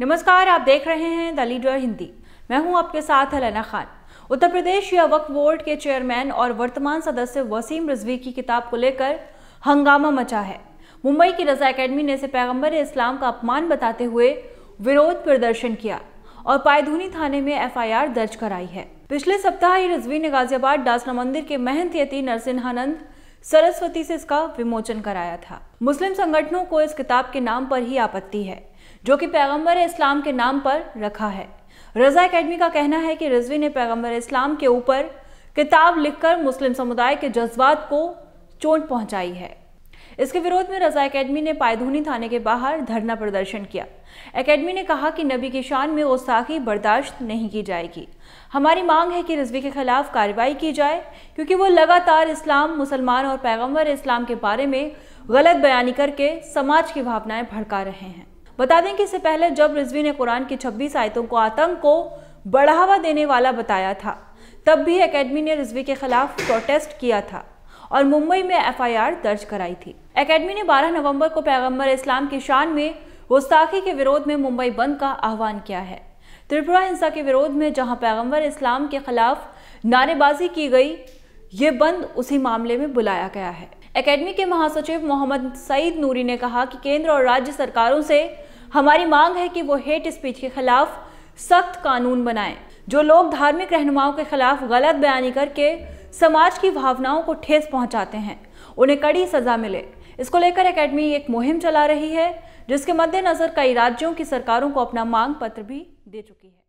नमस्कार आप देख रहे हैं द लीडर हिंदी मैं हूं आपके साथ हलना खान उत्तर प्रदेश या वक्फ बोर्ड के चेयरमैन और वर्तमान सदस्य वसीम रिजवी की किताब को लेकर हंगामा मचा है मुंबई की रजा एकेडमी ने इसे पैगंबर इस्लाम का अपमान बताते हुए विरोध प्रदर्शन किया और पायधुनी थाने में एफआईआर दर्ज कराई है पिछले सप्ताह ही रिजवी ने गाजियाबाद डासना मंदिर के महंत यति नरसिंहानंद सरस्वती से इसका विमोचन कराया था मुस्लिम संगठनों को इस किताब के नाम पर ही आपत्ति है जो कि पैगंबर इस्लाम के नाम पर रखा है रज़ा अकेडमी का कहना है कि रजवी ने पैगंबर इस्लाम के ऊपर किताब लिखकर मुस्लिम समुदाय के जज्बात को चोट पहुंचाई है इसके विरोध में रजा एकेडमी ने पायधुनी थाने के बाहर धरना प्रदर्शन किया एकेडमी ने कहा कि नबी की शान में गुस्ताखी बर्दाश्त नहीं की जाएगी हमारी मांग है कि रिजवी के खिलाफ कार्रवाई की जाए क्योंकि वो लगातार इस्लाम मुसलमान और पैगंबर इस्लाम के बारे में गलत बयानी करके समाज की भावनाएं भड़का रहे हैं बता दें कि इससे पहले जब रिजवी ने कुरान की 26 आयतों को आतंक को बढ़ावा देने वाला बताया था तब भी एकेडमी ने रिजवी के खिलाफ प्रोटेस्ट किया था और मुंबई में एफआईआर दर्ज कराई थी एकेडमी ने 12 नवंबर को पैगंबर इस्लाम की शान में गुस्ताखी के विरोध में मुंबई बंद का आह्वान किया है त्रिपुरा हिंसा के विरोध में जहां पैगंबर इस्लाम के खिलाफ नारेबाजी की गई ये बंद उसी मामले में बुलाया गया है एकेडमी के महासचिव मोहम्मद सईद नूरी ने कहा कि केंद्र और राज्य सरकारों से हमारी मांग है कि वो हेट स्पीच के खिलाफ सख्त कानून बनाए जो लोग धार्मिक रहनुमाओं के खिलाफ गलत बयानी करके समाज की भावनाओं को ठेस पहुंचाते हैं उन्हें कड़ी सज़ा मिले इसको लेकर एकेडमी एक मुहिम चला रही है जिसके मद्देनज़र कई राज्यों की सरकारों को अपना मांग पत्र भी दे चुकी है